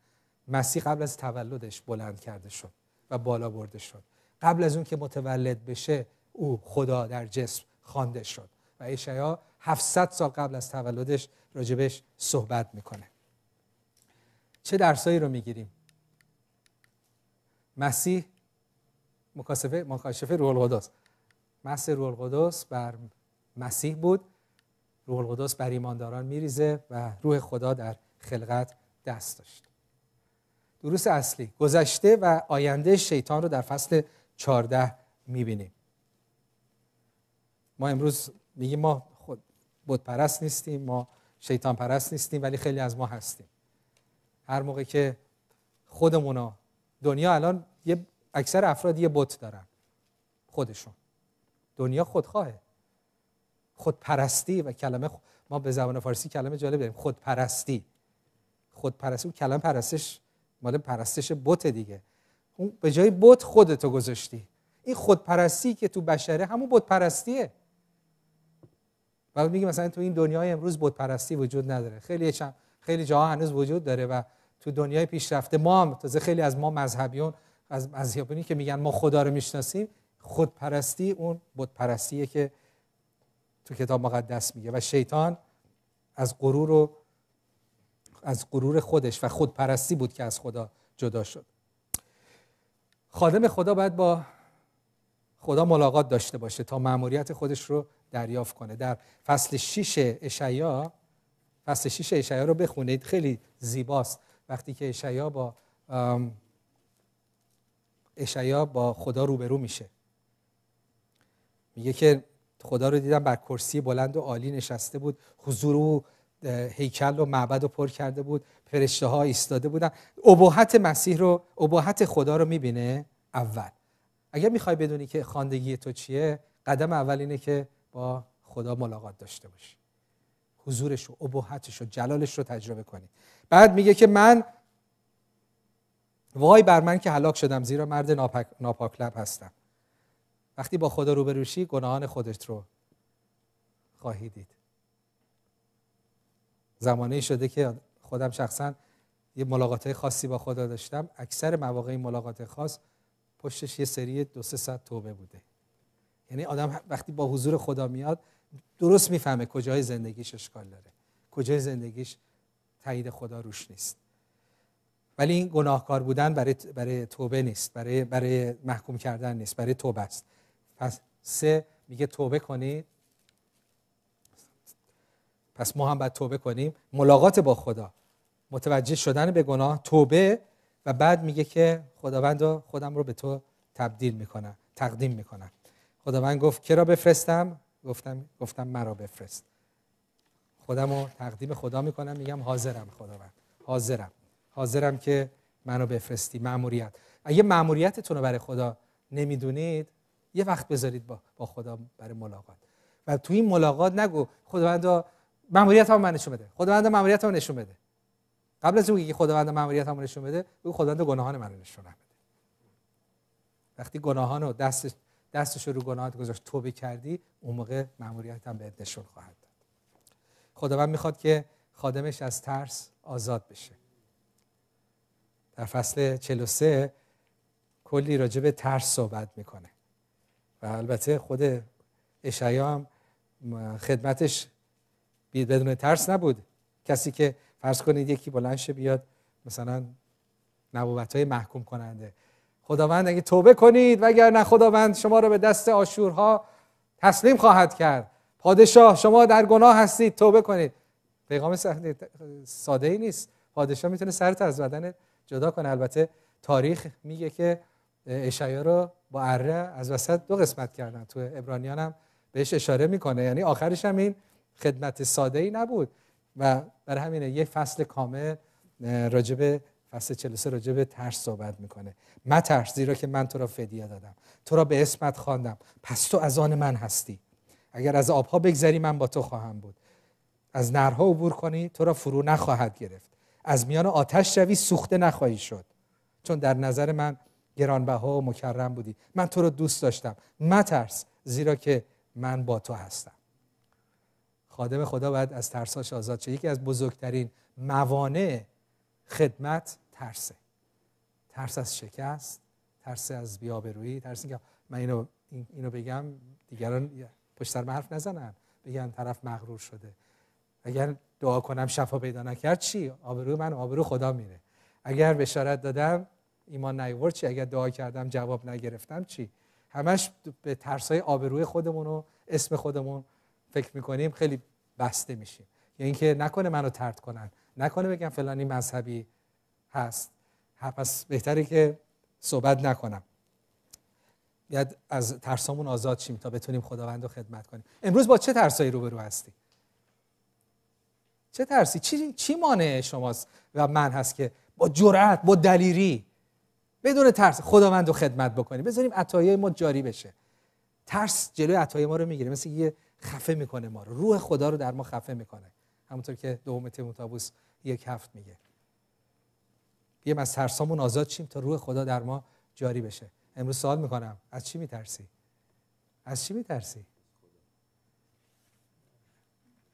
مسیح قبل از تولدش بلند کرده شد و بالا برده شد قبل از اون که متولد بشه او خدا در جسم خوانده شد و اشعیا 700 سال قبل از تولدش راجبش صحبت میکنه چه درسایی رو میگیریم مسیح مکاشفه مکاشفه روح القدس مسیح روح القدس بر مسیح بود روح القدس بر ایمانداران میریزه و روح خدا در خلقت دست داشت دروس اصلی گذشته و آینده شیطان رو در فصل 14 میبینیم ما امروز میگیم ما خود بود پرست نیستیم ما شیطان پرست نیستیم ولی خیلی از ما هستیم هر موقع که خودمونا دنیا الان یه اکثر افراد یه بت دارن خودشون دنیا خودخواهه خودپرستی و کلمه ما به زبان فارسی کلمه جالب داریم خودپرستی خودپرستی اون کلمه پرستش مال پرستش بت دیگه اون به جای بت خودتو گذاشتی این خودپرستی که تو بشره همون بت پرستیه و میگه مثلا تو این دنیای امروز بت پرستی وجود نداره خیلی چم خیلی جاها هنوز وجود داره و تو دنیای پیشرفته ما هم تازه خیلی از ما مذهبیون از مذهبیونی که میگن ما خدا رو میشناسیم خودپرستی اون بت پرستیه که تو کتاب مقدس میگه و شیطان از غرور و از غرور خودش و خودپرستی بود که از خدا جدا شد خادم خدا باید با خدا ملاقات داشته باشه تا مأموریت خودش رو دریافت کنه در فصل 6 اشعیا فصل 6 اشعیا رو بخونید خیلی زیباست وقتی که اشعیا با اشعیا با خدا روبرو میشه میگه که خدا رو دیدم بر کرسی بلند و عالی نشسته بود حضور او هیکل و معبد رو پر کرده بود پرشته ها ایستاده بودن ابهت مسیح رو ابهت خدا رو میبینه اول اگر میخوای بدونی که خاندگی تو چیه قدم اول اینه که با خدا ملاقات داشته باشی حضورش و ابهتش و جلالش رو تجربه کنی بعد میگه که من وای بر من که هلاک شدم زیرا مرد ناپاک, لب هستم وقتی با خدا روبروشی گناهان خودت رو خواهی دید زمانه شده که خودم شخصا یه ملاقات خاصی با خدا داشتم اکثر مواقع این ملاقات خاص پشتش یه سری دو سه صد توبه بوده یعنی آدم وقتی با حضور خدا میاد درست میفهمه کجای زندگیش اشکال داره کجای زندگیش تایید خدا روش نیست ولی این گناهکار بودن برای برای توبه نیست برای برای محکوم کردن نیست برای توبه است پس سه میگه توبه کنید پس ما هم باید توبه کنیم ملاقات با خدا متوجه شدن به گناه توبه و بعد میگه که خداوند خودم رو به تو تبدیل میکنم تقدیم میکنم خداوند گفت که را بفرستم گفتم گفتم مرا بفرست خودم رو تقدیم خدا میکنم میگم حاضرم خداوند حاضرم حاضرم که منو بفرستی معموریت اگه معموریتتون رو برای خدا نمیدونید یه وقت بذارید با, با خدا برای ملاقات و تو این ملاقات نگو خداوند ماموریت هم من نشون بده خداوند ماموریت هم نشون بده قبل از اینکه که خداوند ماموریت هم نشون بده او خداوند گناهان من نشون بده وقتی گناهان رو دست دستش رو گناهات گذاشت توبه کردی اون موقع ماموریت هم بهت نشون خواهد داد خداوند میخواد که خادمش از ترس آزاد بشه در فصل 43 کلی راجع به ترس صحبت میکنه و البته خود اشعیا هم خدمتش بدون ترس نبود کسی که فرض کنید یکی بلند بیاد مثلا نبوت های محکوم کننده خداوند اگه توبه کنید وگرنه خداوند شما رو به دست آشورها تسلیم خواهد کرد پادشاه شما در گناه هستید توبه کنید پیغام ساده ای نیست پادشاه میتونه سرت از بدن جدا کنه البته تاریخ میگه که اشعیا رو با اره از وسط دو قسمت کردن تو ابرانیان هم بهش اشاره میکنه یعنی آخرش هم این خدمت ساده ای نبود و برای همینه یه فصل کامل راجب فصل 43 راجب ترس صحبت میکنه ما ترس زیرا که من تو را فدیه دادم تو را به اسمت خواندم پس تو از آن من هستی اگر از آبها بگذری من با تو خواهم بود از نرها عبور کنی تو را فرو نخواهد گرفت از میان آتش شوی سوخته نخواهی شد چون در نظر من گرانبها و مکرم بودی من تو را دوست داشتم ما ترس زیرا که من با تو هستم خادم خدا باید از ترساش آزاد شه یکی از بزرگترین موانع خدمت ترسه ترس از شکست ترس از بیابرویی ترس اینکه من اینو, اینو بگم دیگران پشت سر حرف نزنن بگن طرف مغرور شده اگر دعا کنم شفا پیدا نکرد چی آبروی من آبرو خدا میره اگر بشارت دادم ایمان نیورد چی اگر دعا کردم جواب نگرفتم چی همش به ترسای آبروی خودمون و اسم خودمون فکر میکنیم خیلی بسته میشیم یا اینکه نکنه منو ترد کنن نکنه بگم فلانی مذهبی هست پس بهتره که صحبت نکنم یاد از ترسامون آزاد شیم تا بتونیم خداوند رو خدمت کنیم امروز با چه ترسایی روبرو هستی چه ترسی چی چی مانع شماست و من هست که با جرأت با دلیری بدون ترس خداوند رو خدمت بکنیم بذاریم عطایای ما جاری بشه ترس جلوی عطای ما رو میگیره مثل یه خفه میکنه ما رو روح خدا رو در ما خفه میکنه همونطور که دوم تیموتائوس یک هفت میگه یه از ترسامون آزاد شیم تا روح خدا در ما جاری بشه امروز سوال میکنم از چی میترسی از چی میترسی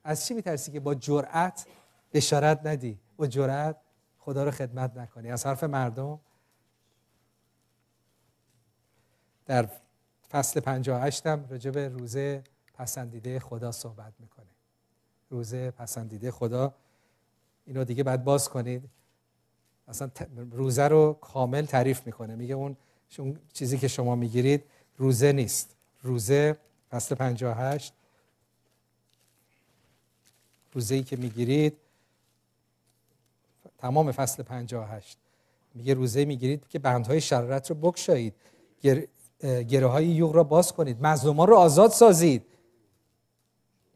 از چی میترسی که با جرأت بشارت ندی با جرأت خدا رو خدمت نکنی از حرف مردم در فصل 58 هم راجع به روزه پسندیده خدا صحبت میکنه روزه پسندیده خدا اینو دیگه بعد باز کنید اصلا روزه رو کامل تعریف میکنه میگه اون چیزی که شما میگیرید روزه نیست روزه فصل 58 روزه ای که میگیرید تمام فصل 58 میگه روزه میگیرید که بندهای شرارت رو بکشایید گر... گره های یوغ را باز کنید مظلومان رو آزاد سازید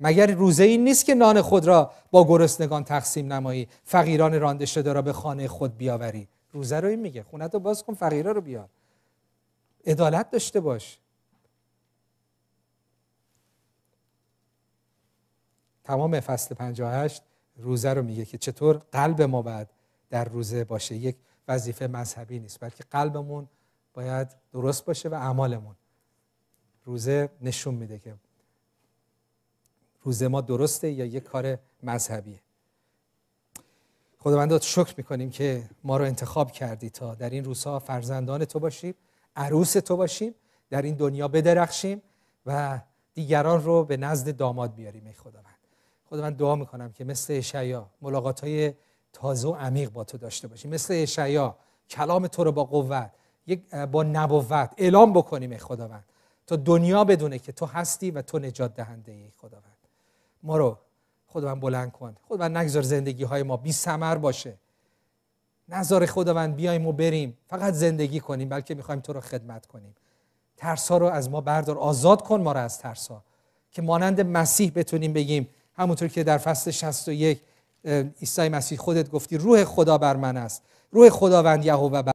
مگر روزه این نیست که نان خود را با گرسنگان تقسیم نمایی فقیران رانده شده را به خانه خود بیاوری روزه رو این میگه خونه تو باز کن فقیرا رو بیار عدالت داشته باش تمام فصل 58 روزه رو میگه که چطور قلب ما باید در روزه باشه یک وظیفه مذهبی نیست بلکه قلبمون باید درست باشه و اعمالمون روزه نشون میده که روز ما درسته یا یک کار مذهبیه خداوندات شکر میکنیم که ما رو انتخاب کردی تا در این روزها فرزندان تو باشیم عروس تو باشیم در این دنیا بدرخشیم و دیگران رو به نزد داماد بیاریم ای خداوند خداوند دعا میکنم که مثل اشعیا ملاقات های تازه و عمیق با تو داشته باشیم مثل اشعیا کلام تو رو با قوت یک با نبوت اعلام بکنیم ای خداوند تا دنیا بدونه که تو هستی و تو نجات دهنده ای خداوند ما رو خداوند بلند کن خداوند نگذار زندگی های ما بی سمر باشه نظر خداوند بیایم و بریم فقط زندگی کنیم بلکه میخوایم تو رو خدمت کنیم ترس ها رو از ما بردار آزاد کن ما رو از ترس ها که مانند مسیح بتونیم بگیم همونطور که در فصل 61 عیسی مسیح خودت گفتی روح خدا بر من است روح خداوند یهوه بر